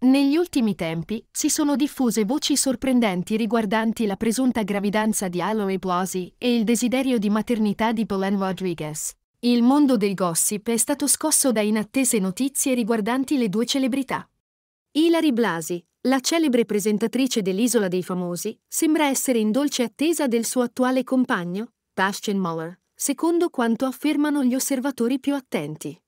Negli ultimi tempi si sono diffuse voci sorprendenti riguardanti la presunta gravidanza di Aloe Blasi e il desiderio di maternità di Belen Rodriguez. Il mondo del gossip è stato scosso da inattese notizie riguardanti le due celebrità. Hilary Blasi, la celebre presentatrice dell'Isola dei Famosi, sembra essere in dolce attesa del suo attuale compagno, Taschen Muller, secondo quanto affermano gli osservatori più attenti.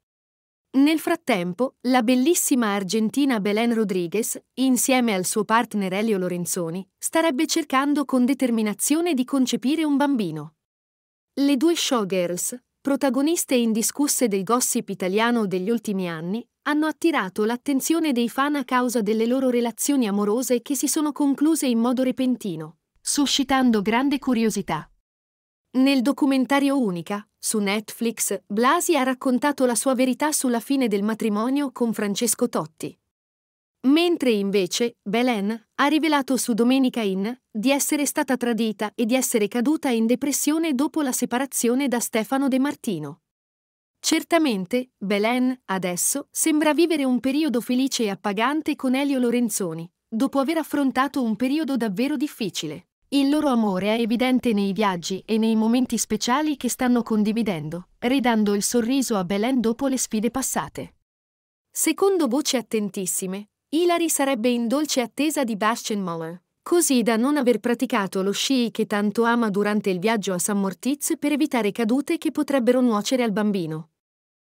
Nel frattempo, la bellissima argentina Belen Rodriguez, insieme al suo partner Elio Lorenzoni, starebbe cercando con determinazione di concepire un bambino. Le due showgirls, protagoniste indiscusse del gossip italiano degli ultimi anni, hanno attirato l'attenzione dei fan a causa delle loro relazioni amorose che si sono concluse in modo repentino, suscitando grande curiosità. Nel documentario Unica, su Netflix, Blasi ha raccontato la sua verità sulla fine del matrimonio con Francesco Totti. Mentre invece Belen ha rivelato su Domenica In di essere stata tradita e di essere caduta in depressione dopo la separazione da Stefano De Martino. Certamente, Belen, adesso, sembra vivere un periodo felice e appagante con Elio Lorenzoni, dopo aver affrontato un periodo davvero difficile. Il loro amore è evidente nei viaggi e nei momenti speciali che stanno condividendo, ridando il sorriso a Belen dopo le sfide passate. Secondo voci attentissime, Hilary sarebbe in dolce attesa di Bastian Muller, così da non aver praticato lo sci che tanto ama durante il viaggio a San Mortiz per evitare cadute che potrebbero nuocere al bambino.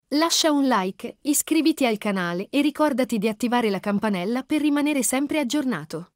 Lascia un like, iscriviti al canale e ricordati di attivare la campanella per rimanere sempre aggiornato.